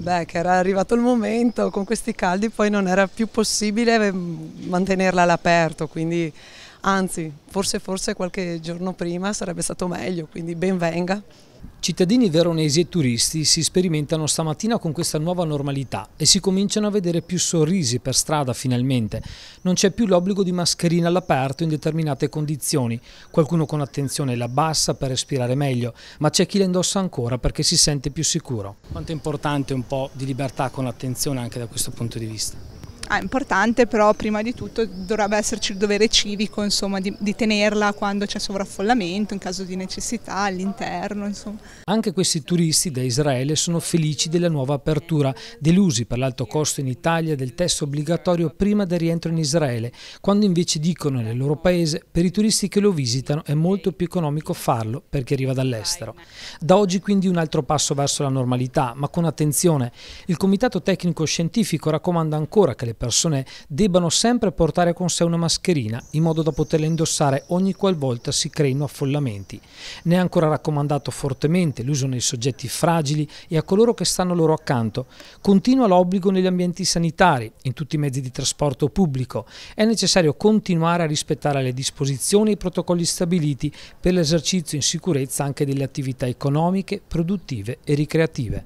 Beh, che era arrivato il momento, con questi caldi poi non era più possibile eh, mantenerla all'aperto, quindi anzi, forse, forse qualche giorno prima sarebbe stato meglio, quindi ben venga. Cittadini veronesi e turisti si sperimentano stamattina con questa nuova normalità e si cominciano a vedere più sorrisi per strada finalmente. Non c'è più l'obbligo di mascherina all'aperto in determinate condizioni. Qualcuno con attenzione la bassa per respirare meglio, ma c'è chi la indossa ancora perché si sente più sicuro. Quanto è importante un po' di libertà con attenzione anche da questo punto di vista? Ah, è importante, però prima di tutto dovrebbe esserci il dovere civico insomma, di, di tenerla quando c'è sovraffollamento, in caso di necessità, all'interno. Insomma. Anche questi turisti da Israele sono felici della nuova apertura, delusi per l'alto costo in Italia del test obbligatorio prima del rientro in Israele, quando invece dicono nel loro paese per i turisti che lo visitano è molto più economico farlo perché arriva dall'estero. Da oggi quindi un altro passo verso la normalità, ma con attenzione. Il Comitato Tecnico Scientifico raccomanda ancora che le persone debbano sempre portare con sé una mascherina in modo da poterla indossare ogni qualvolta si creino affollamenti. Ne è ancora raccomandato fortemente l'uso nei soggetti fragili e a coloro che stanno loro accanto. Continua l'obbligo negli ambienti sanitari, in tutti i mezzi di trasporto pubblico. È necessario continuare a rispettare le disposizioni e i protocolli stabiliti per l'esercizio in sicurezza anche delle attività economiche, produttive e ricreative.